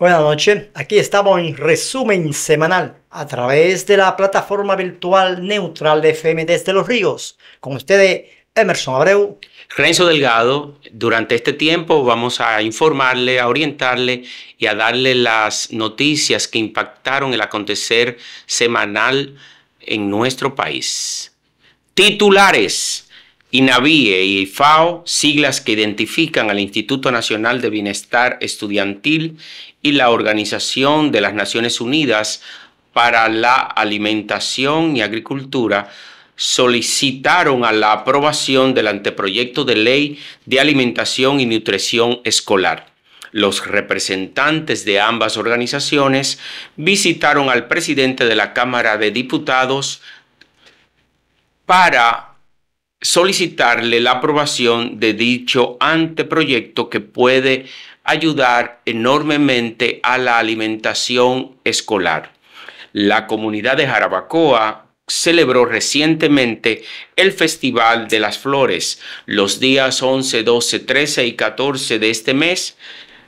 Buenas noches, aquí estamos en resumen semanal a través de la plataforma virtual neutral de FM desde Los Ríos. Con ustedes, Emerson Abreu. Renzo Delgado, durante este tiempo vamos a informarle, a orientarle y a darle las noticias que impactaron el acontecer semanal en nuestro país. Titulares. INAVIE y IFAO, siglas que identifican al Instituto Nacional de Bienestar Estudiantil y la Organización de las Naciones Unidas para la Alimentación y Agricultura, solicitaron a la aprobación del anteproyecto de ley de alimentación y nutrición escolar. Los representantes de ambas organizaciones visitaron al presidente de la Cámara de Diputados para solicitarle la aprobación de dicho anteproyecto que puede ayudar enormemente a la alimentación escolar. La comunidad de Jarabacoa celebró recientemente el Festival de las Flores los días 11, 12, 13 y 14 de este mes.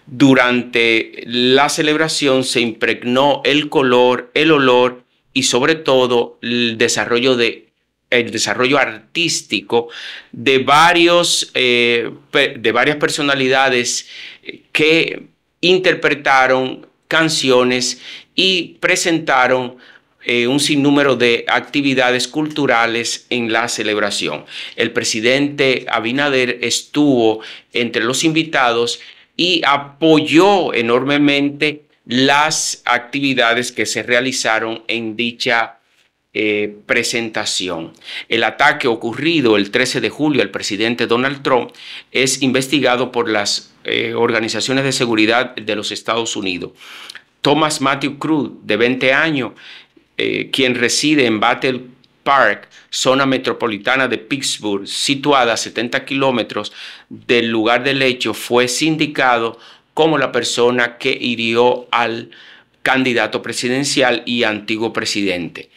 Durante la celebración se impregnó el color, el olor y sobre todo el desarrollo de el desarrollo artístico de, varios, eh, de varias personalidades que interpretaron canciones y presentaron eh, un sinnúmero de actividades culturales en la celebración. El presidente Abinader estuvo entre los invitados y apoyó enormemente las actividades que se realizaron en dicha eh, presentación. El ataque ocurrido el 13 de julio al presidente Donald Trump es investigado por las eh, organizaciones de seguridad de los Estados Unidos. Thomas Matthew Cruz, de 20 años, eh, quien reside en Battle Park, zona metropolitana de Pittsburgh, situada a 70 kilómetros del lugar del hecho, fue sindicado como la persona que hirió al candidato presidencial y antiguo presidente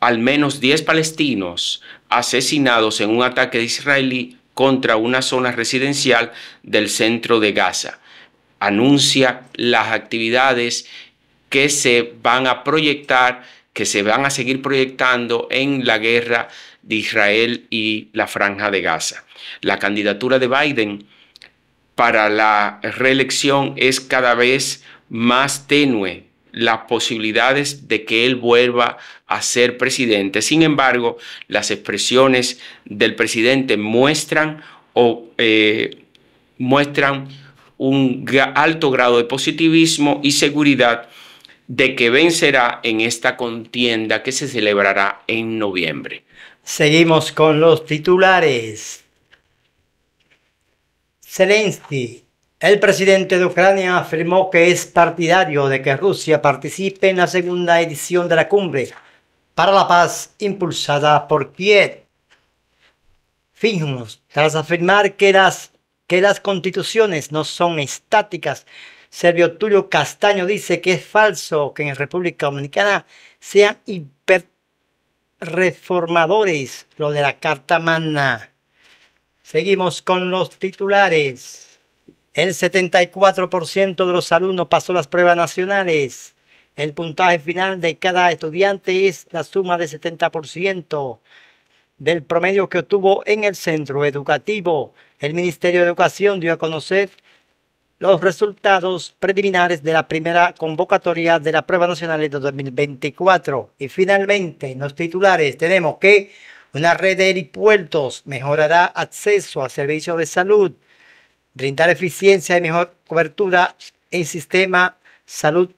al menos 10 palestinos asesinados en un ataque israelí contra una zona residencial del centro de Gaza. Anuncia las actividades que se van a proyectar, que se van a seguir proyectando en la guerra de Israel y la franja de Gaza. La candidatura de Biden para la reelección es cada vez más tenue, las posibilidades de que él vuelva a ser presidente. Sin embargo, las expresiones del presidente muestran o eh, muestran un alto grado de positivismo y seguridad de que vencerá en esta contienda que se celebrará en noviembre. Seguimos con los titulares. El presidente de Ucrania afirmó que es partidario de que Rusia participe en la segunda edición de la cumbre para la paz impulsada por Kiev. tras afirmar que las, que las constituciones no son estáticas, Servio Tulio Castaño dice que es falso que en República Dominicana sean hiperreformadores lo de la Carta Magna. Seguimos con los titulares. El 74% de los alumnos pasó las pruebas nacionales. El puntaje final de cada estudiante es la suma del 70% del promedio que obtuvo en el centro educativo. El Ministerio de Educación dio a conocer los resultados preliminares de la primera convocatoria de la prueba nacional de 2024. Y finalmente, los titulares tenemos que una red de helipuertos mejorará acceso a servicios de salud brindar eficiencia y mejor cobertura en sistema salud,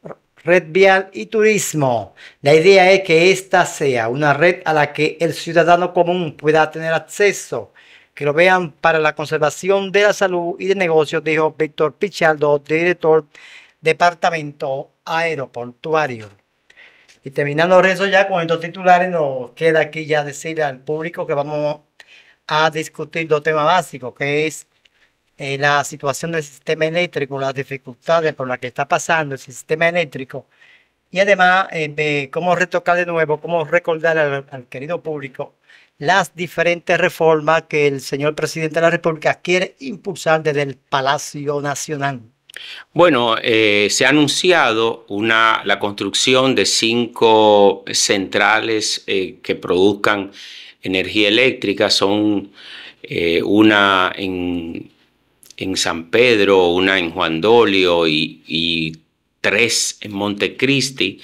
red vial y turismo. La idea es que esta sea una red a la que el ciudadano común pueda tener acceso, que lo vean para la conservación de la salud y de negocios, dijo Víctor Pichaldo, director departamento aeroportuario. Y terminando eso ya con estos titulares, nos queda aquí ya decir al público que vamos a discutir dos temas básicos, que es eh, la situación del sistema eléctrico, las dificultades por las que está pasando el sistema eléctrico y además eh, cómo retocar de nuevo, cómo recordar al, querido público las diferentes reformas que el señor presidente de la República quiere impulsar desde el Palacio Nacional. Bueno, eh, se ha anunciado una, la construcción de cinco centrales que produzcan energía eléctrica. Son una en en San Pedro, una en Juan Dolio y, tres en Montecristi,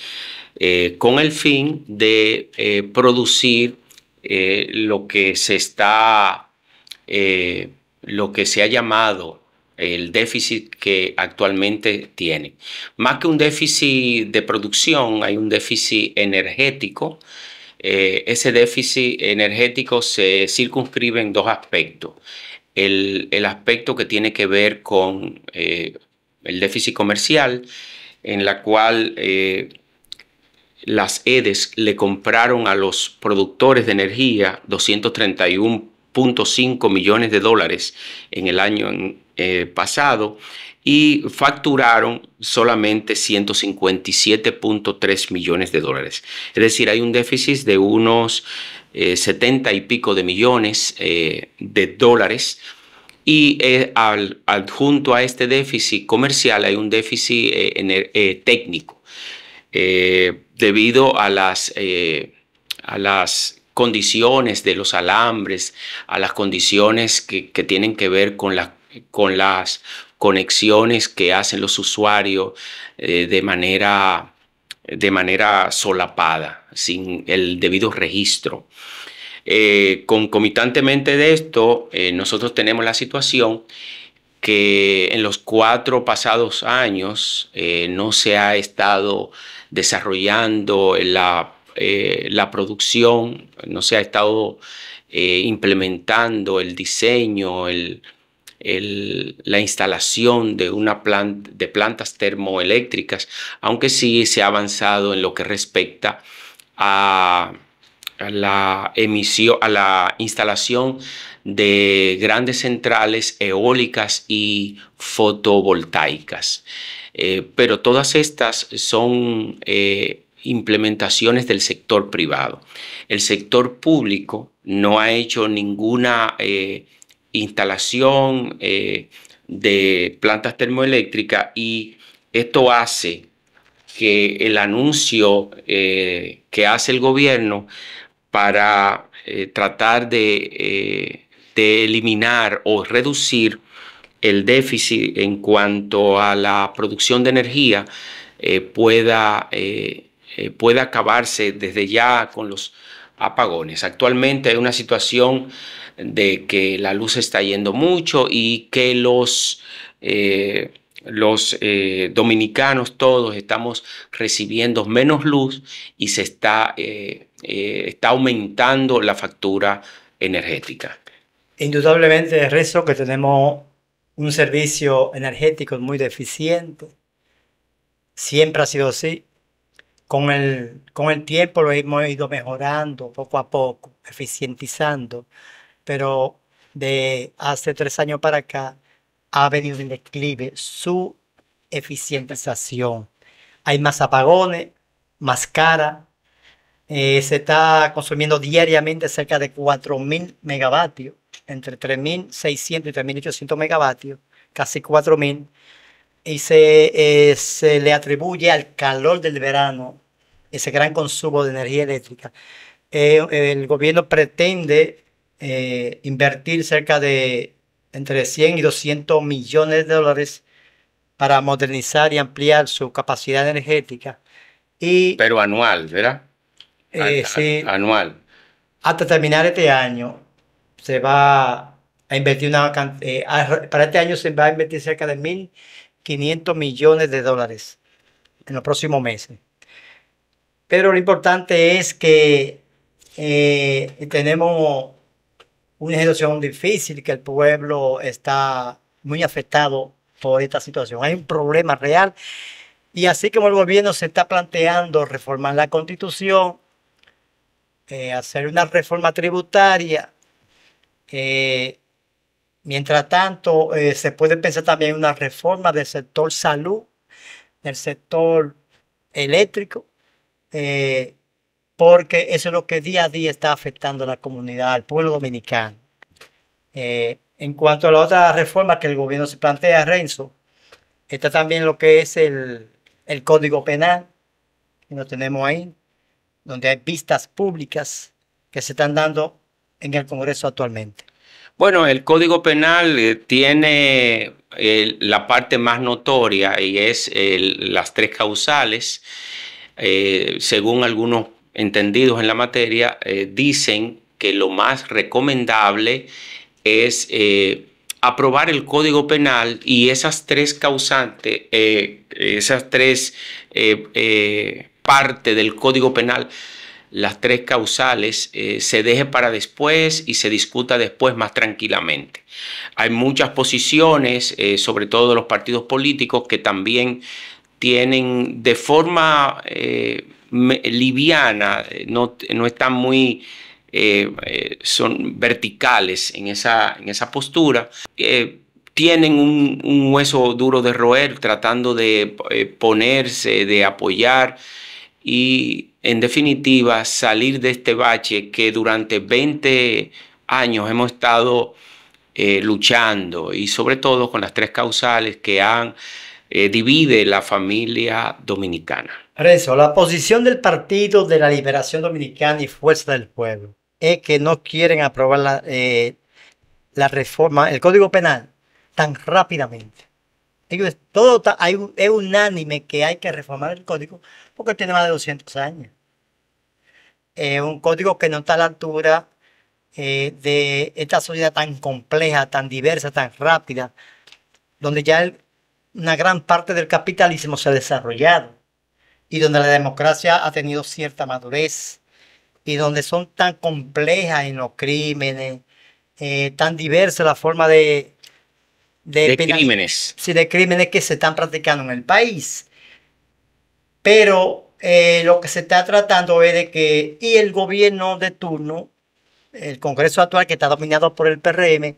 eh, con el fin de eh, producir eh, lo que se está, lo que se ha llamado el déficit que actualmente tiene. Más que un déficit de producción, hay un déficit energético. ese déficit energético se circunscribe en dos aspectos el, aspecto que tiene que ver con eh, el déficit comercial, en la cual eh, las EDES le compraron a los productores de energía 231.5 millones de dólares en el año eh, pasado y facturaron solamente 157.3 millones de dólares. Es decir, hay un déficit de unos 70 eh, y pico de millones eh, de dólares. Y eh, al, junto a este déficit comercial hay un déficit técnico debido a las, a las condiciones de los alambres, a las condiciones que, tienen que ver con, con, las conexiones que hacen los usuarios de manera de manera solapada, sin el debido registro. Eh, concomitantemente de esto, eh, nosotros tenemos la situación que en los cuatro pasados años eh, no se ha estado desarrollando la, la producción, no se ha estado implementando el diseño, el, la instalación de, una planta, de plantas termoeléctricas, aunque sí se ha avanzado en lo que respecta a, la emisión, a la instalación de grandes centrales eólicas y fotovoltaicas. Eh, pero todas estas son eh, implementaciones del sector privado. El sector público no ha hecho ninguna eh, instalación eh, de plantas termoeléctricas y esto hace que el anuncio eh, que hace el gobierno para eh, tratar de, eliminar o reducir el déficit en cuanto a la producción de energía pueda, pueda acabarse desde ya con los apagones. Actualmente hay una situación de que la luz está yendo mucho y que los, eh, los eh, dominicanos todos estamos recibiendo menos luz y se está, eh, está aumentando la factura energética. Indudablemente, Rezo, que tenemos un servicio energético muy deficiente. Siempre ha sido así con el, con el tiempo lo hemos ido mejorando poco a poco, eficientizando, pero de hace tres años para acá ha venido en declive su eficientización. Hay más apagones, más cara, eh, se está consumiendo diariamente cerca de 4.000 megavatios, entre 3.600 y 3.800 megavatios, casi 4.000 y eh, se, le atribuye al calor del verano ese gran consumo de energía eléctrica. Eh, el gobierno pretende eh, invertir cerca de entre 100 y 200 millones de dólares para modernizar y ampliar su capacidad energética. Y, Pero anual, ¿verdad? sí. Anual. Hasta terminar este año se va a invertir una cantidad. para este año se va a invertir cerca de mil 500 millones de dólares en los próximos meses. Pero lo importante es que eh, tenemos una situación difícil, que el pueblo está muy afectado por esta situación. Hay un problema real. Y así como el gobierno se está planteando reformar la constitución, eh, hacer una reforma tributaria, eh, Mientras tanto, eh, se puede pensar también en una reforma del sector salud, del sector eléctrico, eh, porque eso es lo que día a día está afectando a la comunidad, al pueblo dominicano. Eh, en cuanto a la otra reforma que el gobierno se plantea, Renzo, está también lo que es el, el Código Penal, que no tenemos ahí, donde hay vistas públicas que se están dando en el Congreso actualmente. Bueno, el Código Penal eh, tiene la parte más notoria y es las tres causales. Eh, según algunos entendidos en la materia, eh, dicen que lo más recomendable es aprobar el Código Penal y esas tres causantes, esas tres partes del Código Penal las tres causales eh, se deje para después y se discuta después más tranquilamente. Hay muchas posiciones, eh, sobre todo de los partidos políticos, que también tienen de forma eh, liviana, no, están muy... son verticales en esa, en esa postura tienen un, hueso duro de roer tratando de ponerse, de apoyar y en definitiva, salir de este bache que durante 20 años hemos estado eh, luchando y sobre todo con las tres causales que han eh, divide la familia dominicana. Por eso, la posición del Partido de la Liberación Dominicana y Fuerza del Pueblo es que no quieren aprobar la, eh, reforma, el Código Penal, tan rápidamente. Ellos, todo es unánime que hay que reformar el código porque tiene más de 200 años. Eh, un código que no está a la altura eh, de esta sociedad tan compleja, tan diversa, tan rápida, donde ya una gran parte del capitalismo se ha desarrollado y donde la democracia ha tenido cierta madurez y donde son tan complejas en los crímenes, eh, tan diversas la forma de... De, de crímenes. de crímenes que se están practicando en el país. Pero eh, lo que se está tratando es de que y el gobierno de turno, el Congreso actual que está dominado por el PRM,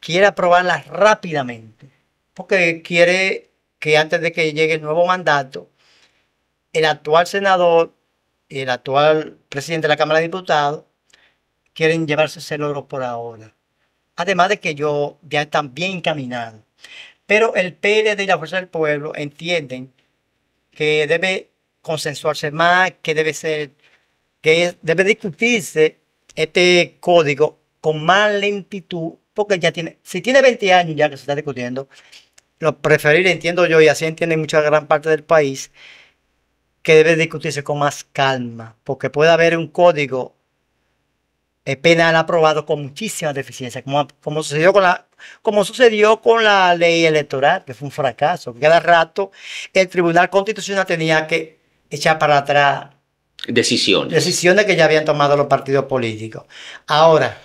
quiere aprobarlas rápidamente, porque quiere que antes de que llegue el nuevo mandato, el actual senador y el actual presidente de la Cámara de Diputados quieren llevarse ese logro por ahora. Además de que yo ya están bien encaminados. Pero el PLD y la Fuerza del Pueblo entienden que debe consensuarse más, que debe ser, que debe discutirse este código con más lentitud, porque ya tiene, si tiene 20 años ya que se está discutiendo, lo preferible entiendo yo, y así entiende mucha gran parte del país, que debe discutirse con más calma, porque puede haber un código eh, penal aprobado con muchísima deficiencia como, como, sucedió con la, como sucedió con la ley electoral, que fue un fracaso. Cada rato el Tribunal Constitucional tenía que echar para atrás decisiones. Decisiones que ya habían tomado los partidos políticos. Ahora,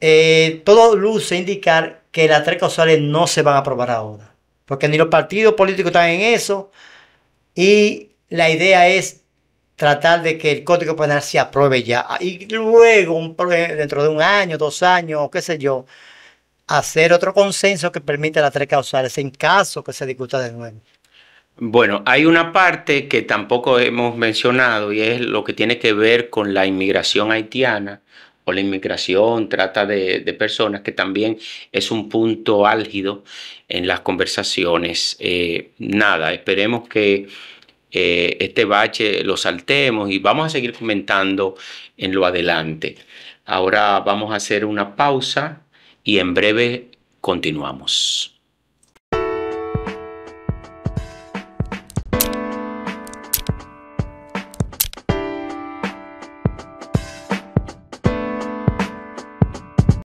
eh, todo luce indicar que las tres causales no se van a aprobar ahora, porque ni los partidos políticos están en eso, y la idea es tratar de que el Código Penal se apruebe ya, y luego, dentro de un año, dos años, qué sé yo, hacer otro consenso que permita las tres causales en caso que se discuta de nuevo. Bueno, hay una parte que tampoco hemos mencionado y es lo que tiene que ver con la inmigración haitiana o la inmigración, trata de, personas, que también es un punto álgido en las conversaciones. Eh, nada, esperemos que eh, este bache lo saltemos y vamos a seguir comentando en lo adelante. Ahora vamos a hacer una pausa y en breve continuamos.